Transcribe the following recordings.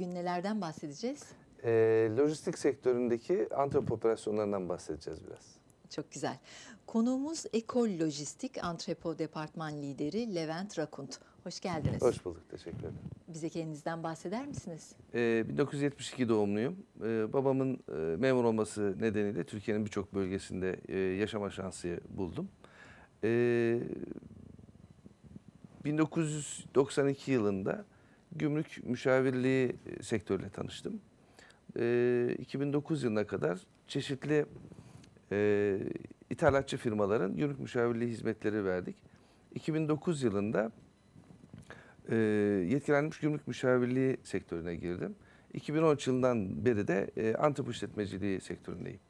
Bugün nelerden bahsedeceğiz? E, lojistik sektöründeki antrop operasyonlarından bahsedeceğiz biraz. Çok güzel. Konuğumuz Ekol Lojistik Antrepo Departman Lideri Levent Rakunt. Hoş geldiniz. Hoş bulduk, teşekkür ederim. Bize kendinizden bahseder misiniz? Ee, 1972 doğumluyum. Ee, babamın e, memur olması nedeniyle Türkiye'nin birçok bölgesinde e, yaşama şansı buldum. Ee, 1992 yılında gümrük müşavirliği e, sektörüyle tanıştım. E, 2009 yılına kadar çeşitli e, ithalatçı firmaların gümrük müşavirliği hizmetleri verdik. 2009 yılında e, yetkilenmiş gümrük müşavirliği sektörüne girdim. 2010 yılından beri de e, antep işletmeciliği sektöründeyim.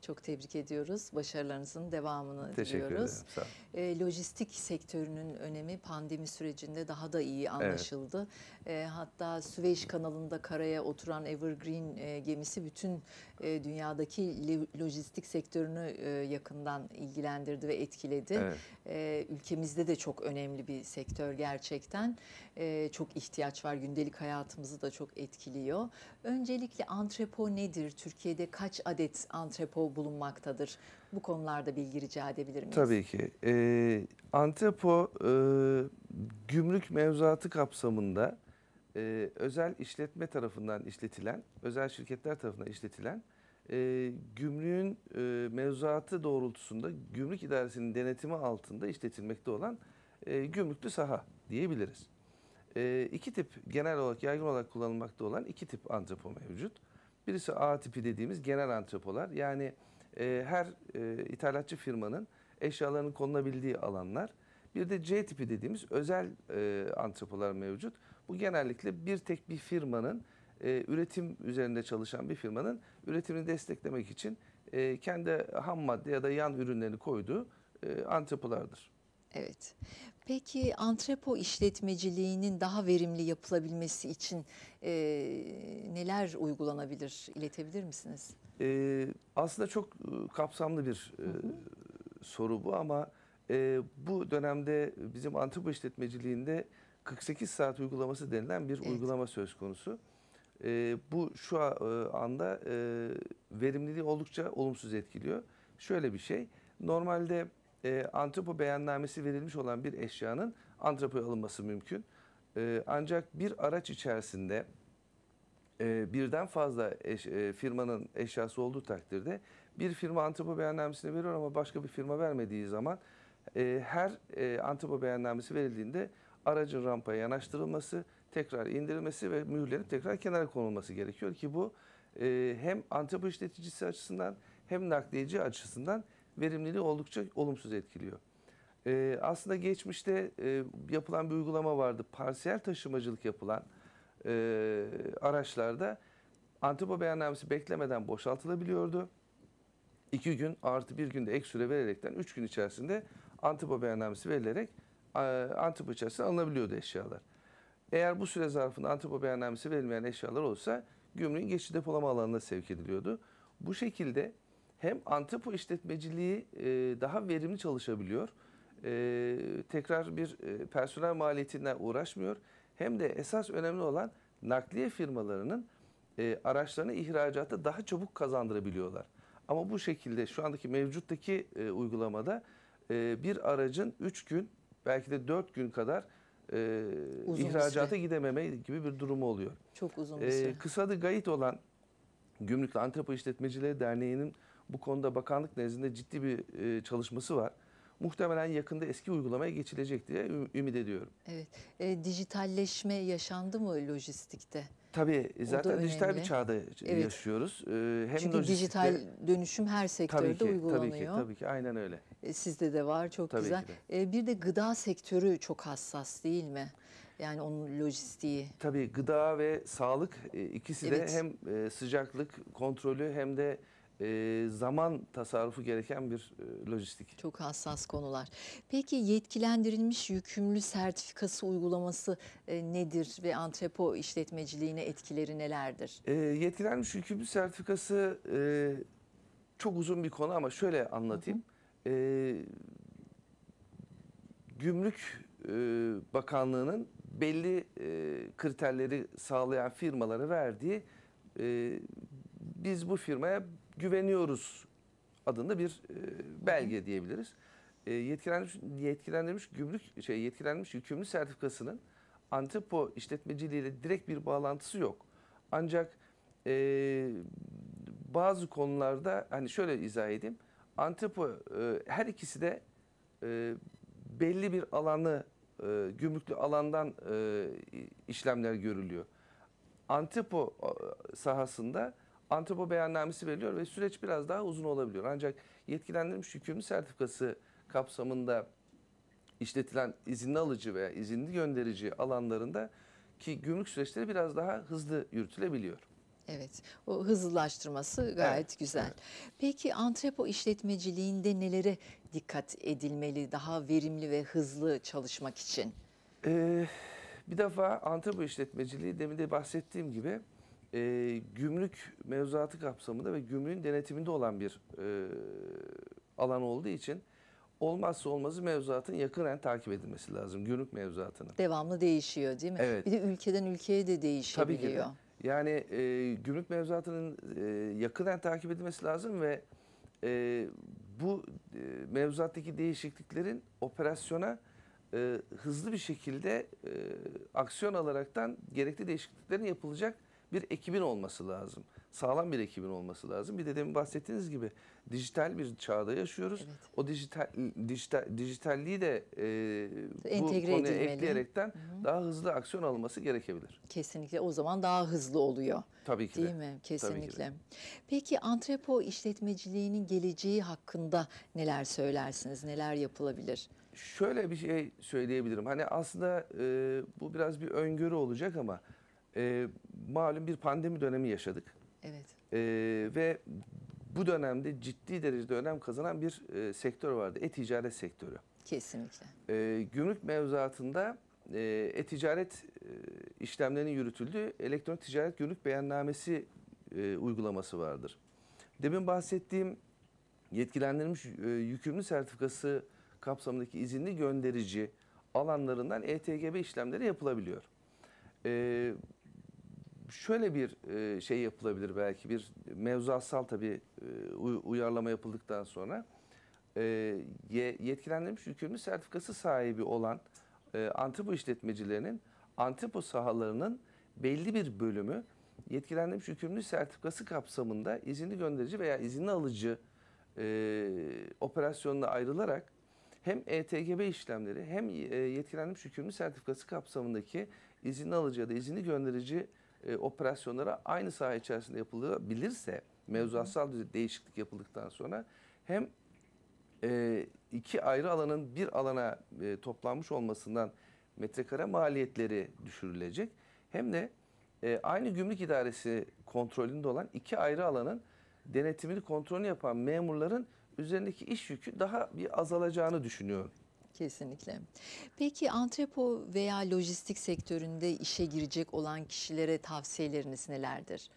Çok tebrik ediyoruz. Başarılarınızın devamını Teşekkür diliyoruz. Ederim, sağ E, lojistik sektörünün önemi pandemi sürecinde daha da iyi anlaşıldı. Evet. E, hatta Süveyş kanalında karaya oturan Evergreen e, gemisi bütün e, dünyadaki lojistik sektörünü e, yakından ilgilendirdi ve etkiledi. Evet. E, ülkemizde de çok önemli bir sektör gerçekten. E, çok ihtiyaç var. Gündelik hayatımızı da çok etkiliyor. Öncelikle antrepo nedir? Türkiye'de kaç adet antrepo bulunmaktadır. Bu konularda bilgi rica edebilir miyiz? Tabii ki. E, ee, Antepo e, gümrük mevzuatı kapsamında e, özel işletme tarafından işletilen, özel şirketler tarafından işletilen e, gümrüğün e, mevzuatı doğrultusunda gümrük idaresinin denetimi altında işletilmekte olan e, gümrüklü saha diyebiliriz. E, iki tip genel olarak yaygın olarak kullanılmakta olan iki tip antepo mevcut. Birisi A tipi dediğimiz genel antropolar. Yani e, her e, ithalatçı firmanın eşyalarının konulabildiği alanlar. Bir de C tipi dediğimiz özel e, antropolar mevcut. Bu genellikle bir tek bir firmanın e, üretim üzerinde çalışan bir firmanın üretimini desteklemek için e, kendi ham madde ya da yan ürünlerini koyduğu e, antropolardır. Evet. Peki antrepo işletmeciliğinin daha verimli yapılabilmesi için e, neler uygulanabilir, iletebilir misiniz? E, aslında çok kapsamlı bir hı hı. soru bu ama e, bu dönemde bizim antrepo işletmeciliğinde 48 saat uygulaması denilen bir evet. uygulama söz konusu. E, bu şu anda e, verimliliği oldukça olumsuz etkiliyor. Şöyle bir şey, normalde e, antropo beyannamesi verilmiş olan bir eşyanın antropoya alınması mümkün. E, ancak bir araç içerisinde e, birden fazla eş, e, firmanın eşyası olduğu takdirde bir firma antropo beyannamesini veriyor ama başka bir firma vermediği zaman e, her e, antropo beyannamesi verildiğinde aracın rampaya yanaştırılması, tekrar indirilmesi ve mühürlenip tekrar kenara konulması gerekiyor ki bu e, hem antropo işleticisi açısından hem nakliyeci açısından verimliliği oldukça olumsuz etkiliyor. E, aslında geçmişte e, yapılan bir uygulama vardı. Parsiyel taşımacılık yapılan e, araçlarda antipo beyannamesi beklemeden boşaltılabiliyordu. İki gün artı bir günde ek süre vererekten üç gün içerisinde antipo beyannamesi verilerek e, antipo içerisinde alınabiliyordu eşyalar. Eğer bu süre zarfında antipo beyannamesi verilmeyen eşyalar olsa gümrüğün geçici depolama alanına sevk ediliyordu. Bu şekilde hem Antepo işletmeciliği e, daha verimli çalışabiliyor. E, tekrar bir e, personel maliyetine uğraşmıyor. Hem de esas önemli olan nakliye firmalarının e, araçlarını ihracata daha çabuk kazandırabiliyorlar. Ama bu şekilde şu andaki mevcuttaki e, uygulamada e, bir aracın 3 gün belki de 4 gün kadar e, ihracata süre. gidememe gibi bir durumu oluyor. Çok uzun bir e, süre. E, kısadı gayet olan Gümrüklü Antrepo İşletmecileri Derneği'nin bu konuda bakanlık nezdinde ciddi bir e, çalışması var. Muhtemelen yakında eski uygulamaya geçilecek diye ümit ediyorum. Evet. E, dijitalleşme yaşandı mı lojistikte? Tabii zaten dijital bir çağda evet. yaşıyoruz. Ee, hem Çünkü dijital dönüşüm her sektörde tabii ki, uygulanıyor. Tabii ki, tabii ki aynen öyle. Ee, sizde de var çok tabii güzel. Ee, bir de gıda sektörü çok hassas değil mi? Yani onun lojistiği. Tabii gıda ve sağlık e, ikisi evet. de hem e, sıcaklık kontrolü hem de e, zaman tasarrufu gereken bir e, lojistik. Çok hassas konular. Peki yetkilendirilmiş yükümlü sertifikası uygulaması e, nedir ve antrepo işletmeciliğine etkileri nelerdir? E, yetkilenmiş yükümlü sertifikası e, çok uzun bir konu ama şöyle anlatayım. Hı hı. E, Gümrük e, Bakanlığı'nın belli e, kriterleri sağlayan firmalara verdiği e, biz bu firmaya güveniyoruz adında bir e, belge diyebiliriz. E, yetkilendirilmiş, yetkilendirilmiş gümrük şey yetkilendirilmiş yükümlü sertifikasının Antepo işletmeciliğiyle direkt bir bağlantısı yok. Ancak e, bazı konularda hani şöyle izah edeyim. Antepo e, her ikisi de e, belli bir alanı e, gümrüklü alandan e, işlemler görülüyor. Antepo e, sahasında antropo beyannamesi veriliyor ve süreç biraz daha uzun olabiliyor. Ancak yetkilendirilmiş yükümlü sertifikası kapsamında işletilen izinli alıcı veya izinli gönderici alanlarında ki gümrük süreçleri biraz daha hızlı yürütülebiliyor. Evet, o hızlılaştırması gayet evet, güzel. Evet. Peki antrepo işletmeciliğinde nelere dikkat edilmeli daha verimli ve hızlı çalışmak için? Ee, bir defa antrepo işletmeciliği demin de bahsettiğim gibi e, gümrük mevzuatı kapsamında ve gümrüğün denetiminde olan bir e, alan olduğu için olmazsa olmazı mevzuatın yakınen takip edilmesi lazım. Gümrük mevzuatının. Devamlı değişiyor değil mi? Evet. Bir de ülkeden ülkeye de değişebiliyor. Tabii ki de. Yani e, gümrük mevzuatının e, yakından takip edilmesi lazım ve e, bu e, mevzuattaki değişikliklerin operasyona e, hızlı bir şekilde e, aksiyon alaraktan gerekli değişikliklerin yapılacak bir ekibin olması lazım. Sağlam bir ekibin olması lazım. Bir de demin bahsettiğiniz gibi dijital bir çağda yaşıyoruz. Evet. O dijital, dijital dijitalliği de e, bu Entegre konuya edilmeli. ekleyerekten Hı-hı. daha hızlı aksiyon alınması gerekebilir. Kesinlikle o zaman daha hızlı oluyor. Tabii ki Değil de. mi? Kesinlikle. Peki antrepo işletmeciliğinin geleceği hakkında neler söylersiniz? Neler yapılabilir? Şöyle bir şey söyleyebilirim. Hani aslında e, bu biraz bir öngörü olacak ama e, malum bir pandemi dönemi yaşadık. Evet. E, ve bu dönemde ciddi derecede önem kazanan bir e, sektör vardı. E-ticaret sektörü. Kesinlikle. E, gümrük mevzuatında e, e-ticaret e, işlemlerinin yürütüldüğü elektronik ticaret gümrük beyannamesi e, uygulaması vardır. Demin bahsettiğim yetkilendirilmiş e, yükümlü sertifikası kapsamındaki izinli gönderici alanlarından ETGB işlemleri yapılabiliyor. E, şöyle bir e, şey yapılabilir belki bir mevzuatsal tabi e, uyarlama yapıldıktan sonra e, yetkilendirilmiş yükümlü sertifikası sahibi olan e, antipo işletmecilerinin antipo sahalarının belli bir bölümü yetkilendirilmiş yükümlü sertifikası kapsamında izinli gönderici veya izinli alıcı e, operasyonuna ayrılarak hem ETGB işlemleri hem yetkilendirilmiş yükümlü sertifikası kapsamındaki izinli alıcı ya da izini gönderici e, operasyonlara aynı saha içerisinde yapılabilirse mevzuatsal düzey değişiklik yapıldıktan sonra hem e, iki ayrı alanın bir alana e, toplanmış olmasından metrekare maliyetleri düşürülecek hem de e, aynı gümrük idaresi kontrolünde olan iki ayrı alanın denetimini kontrolünü yapan memurların üzerindeki iş yükü daha bir azalacağını düşünüyorum. Kesinlikle. Peki antrepo veya lojistik sektöründe işe girecek olan kişilere tavsiyeleriniz nelerdir?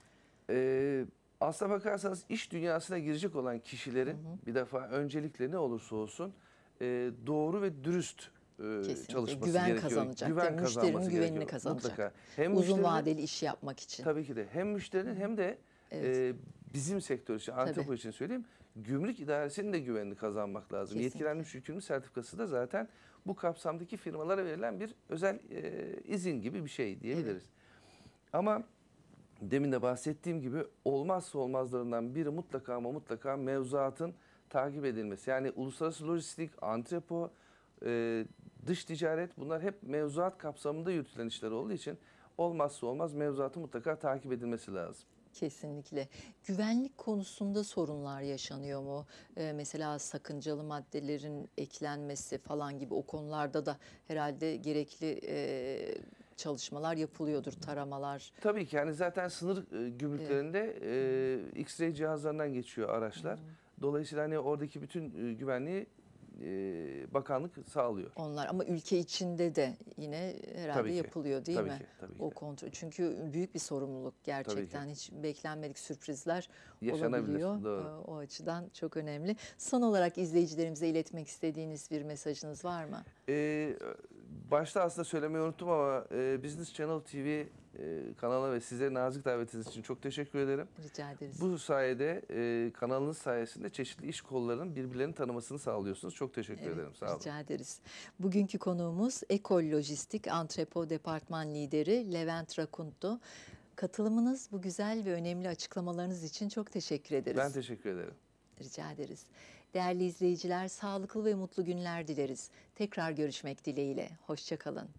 Ee, aslına bakarsanız iş dünyasına girecek olan kişilerin hı hı. bir defa öncelikle ne olursa olsun e, doğru ve dürüst e, Kesinlikle. çalışması güven gerekiyor. Kazanacak, güven kazanacak. Müşterinin güvenini gerekiyor. kazanacak. Hem Uzun vadeli iş yapmak için. Tabii ki de. Hem müşterinin hem de evet. e, bizim sektör için Antep için söyleyeyim gümrük idaresinin de güvenini kazanmak lazım. Kesinlikle. Yetkilenmiş yükümlü sertifikası da zaten bu kapsamdaki firmalara verilen bir özel e, izin gibi bir şey diyebiliriz. Evet. Ama demin de bahsettiğim gibi olmazsa olmazlarından biri mutlaka ama mutlaka mevzuatın takip edilmesi. Yani uluslararası lojistik, antrepo, e, dış ticaret bunlar hep mevzuat kapsamında yürütülen işler olduğu için olmazsa olmaz mevzuatın mutlaka takip edilmesi lazım. Kesinlikle. Güvenlik konusunda sorunlar yaşanıyor mu? Ee, mesela sakıncalı maddelerin eklenmesi falan gibi o konularda da herhalde gerekli e, çalışmalar yapılıyordur, taramalar. Tabii ki yani zaten sınır e, gümrüklerinde e, X-ray cihazlarından geçiyor araçlar. Dolayısıyla hani oradaki bütün e, güvenliği e, bakanlık sağlıyor. Onlar ama ülke içinde de yine herhalde tabii ki, yapılıyor değil tabii mi? Ki, tabii ki. O kontrol. Çünkü büyük bir sorumluluk gerçekten. Hiç beklenmedik sürprizler yaşanabiliyor. Ee, o açıdan çok önemli. Son olarak izleyicilerimize iletmek istediğiniz bir mesajınız var mı? Ee, başta aslında söylemeyi unuttum ama e, Business Channel TV e, kanalına ve size nazik davetiniz için çok teşekkür ederim. Rica ederiz. Bu sayede e, kanalınız sayesinde çeşitli iş kollarının birbirlerini tanımasını sağlıyorsunuz. Çok teşekkür evet, ederim. Sağ olun. Rica ederiz. Bugünkü konuğumuz ekolojistik Antrepo Departman Lideri Levent Rakuntu. Katılımınız, bu güzel ve önemli açıklamalarınız için çok teşekkür ederiz. Ben teşekkür ederim. Rica ederiz. Değerli izleyiciler sağlıklı ve mutlu günler dileriz. Tekrar görüşmek dileğiyle. Hoşçakalın.